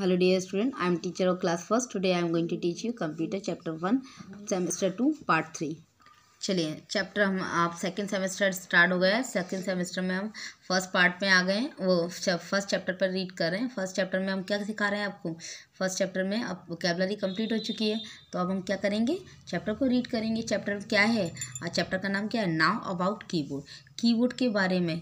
hello dear student I am teacher of class first today I am going to teach you computer chapter one semester two part three चलिए chapter हम आप second semester start हो गया है second semester में हम first part में आ गए हैं वो फर्स्ट चैप्टर पर रीड कर रहे हैं फर्स्ट चैप्टर में हम क्या सिखा रहे हैं आपको फर्स्ट चैप्टर में अब वोकेबलरी कंप्लीट हो चुकी है तो अब हम क्या करेंगे चैप्टर को रीड करेंगे चैप्टर क्या है और चैप्टर का नाम क्या है नाउ अबाउट कीबोर्ड कीबोर्ड के बारे में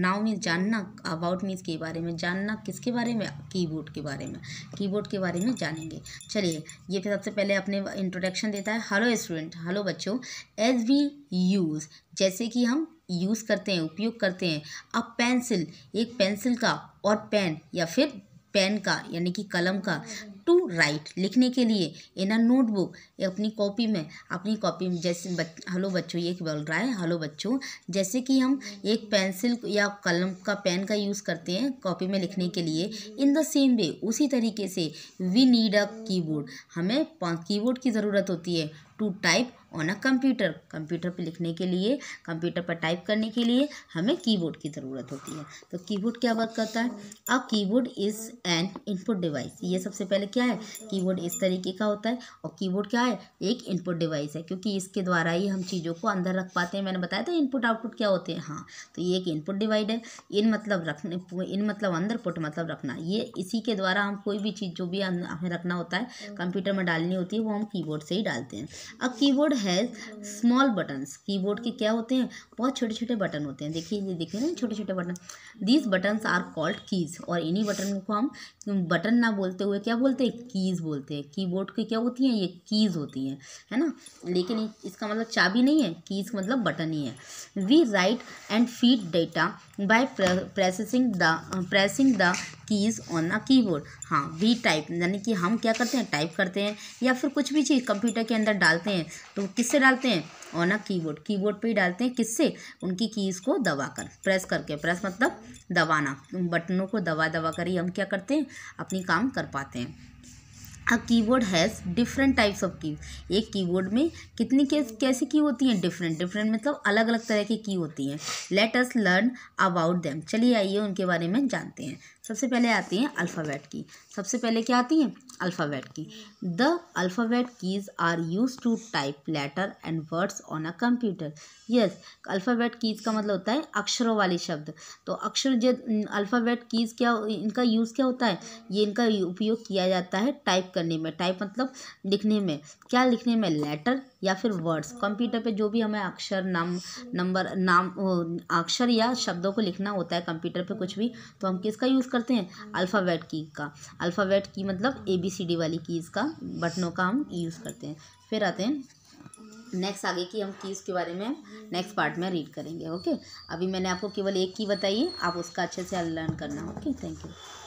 नाउ मीन्स जानना अबाउट मीन्स के बारे में जानना किसके बारे में कीबोर्ड के बारे में कीबोर्ड के बारे में जानेंगे चलिए ये सबसे पहले अपने इंट्रोडक्शन देता है हेलो स्टूडेंट हेलो बच्चों एज वी यूज़ जैसे कि हम यूज़ करते हैं उपयोग करते हैं अब पेंसिल एक पेंसिल का और पेन या फिर पेन का यानी कि कलम का टू राइट लिखने के लिए इन अ नोटबुक अपनी कॉपी में अपनी कॉपी में जैसे बच, हेलो बच्चों ये बोल रहा है हेलो बच्चों जैसे कि हम एक पेंसिल या कलम का पेन का यूज़ करते हैं कॉपी में लिखने के लिए इन द सेम वे उसी तरीके से वी नीड अ कीबोर्ड हमें कीबोर्ड की ज़रूरत होती है to type on a computer computer पर लिखने के लिए कंप्यूटर पर टाइप करने के लिए हमें कीबोर्ड की ज़रूरत होती है तो कीबोर्ड क्या बात करता है a keyboard is an input device ये सबसे पहले क्या है कीबोर्ड इस तरीके का होता है और कीबोर्ड क्या है एक इनपुट डिवाइस है क्योंकि इसके द्वारा ही हम चीज़ों को अंदर रख पाते हैं मैंने बताया था इनपुट आउटपुट क्या होते हैं हाँ तो ये एक इनपुट डिवाइड है इन मतलब रखने इन मतलब अंदर पुट मतलब रखना ये इसी के द्वारा हम कोई भी चीज़ जो भी हमें रखना होता है कंप्यूटर में डालनी होती है वो हम कीबोर्ड से ही डालते हैं अब keyboard has small buttons keyboard के क्या होते हैं बहुत छोटे छोटे बटन होते हैं देखिए ये देखिए ना छोटे छोटे button these buttons are called keys और इन्हीं बटन को हम बटन ना बोलते हुए क्या बोलते हैं कीज़ बोलते हैं कीबोर्ड की क्या होती हैं ये कीज़ होती हैं है ना लेकिन इसका मतलब चाबी नहीं है कीज़ मतलब बटन ही है we write and feed data by processing the pressing the keys on a keyboard हाँ वी टाइप यानी कि हम क्या करते हैं टाइप करते हैं या फिर कुछ भी चीज़ कंप्यूटर के अंदर डालते हैं तो किससे डालते हैं ऑन अ कीबोर्ड कीबोर्ड पे ही डालते हैं किससे उनकी कीज़ को दबाकर प्रेस करके प्रेस मतलब दबाना बटनों को दबा दबा कर ही हम क्या करते हैं अपनी काम कर पाते हैं a keyboard has different types of key एक कीबोर्ड में कितनी कैस, कैसी की होती हैं डिफरेंट डिफरेंट मतलब अलग अलग तरह की की होती हैं let us learn about them चलिए आइए उनके बारे में जानते हैं सबसे पहले आती हैं अल्फ़ाबेट की सबसे पहले क्या आती हैं alphabet key the alphabet keys are use to type letter and words on a computer yes alphabet keys का मतलब होता है अक्षरों वाले शब्द तो अक्षर जो अल्फ़ाबेट कीज़ क्या इनका यूज़ क्या होता है ये इनका उपयोग किया जाता है टाइप करने में टाइप मतलब लिखने में क्या लिखने में लेटर या फिर वर्ड्स कंप्यूटर पे जो भी हमें अक्षर नाम नंबर नाम अक्षर या शब्दों को लिखना होता है कंप्यूटर पे कुछ भी तो हम किसका यूज़ करते हैं अल्फ़ाबेट की का अल्फ़ाबेट की मतलब ए बी सी डी वाली कीज़ का बटनों का हम यूज़ करते हैं फिर आते हैं नेक्स्ट आगे की हम कीज़ के बारे में नेक्स्ट पार्ट में रीड करेंगे ओके अभी मैंने आपको केवल एक की बताई है आप उसका अच्छे से लर्न करना ओके थैंक यू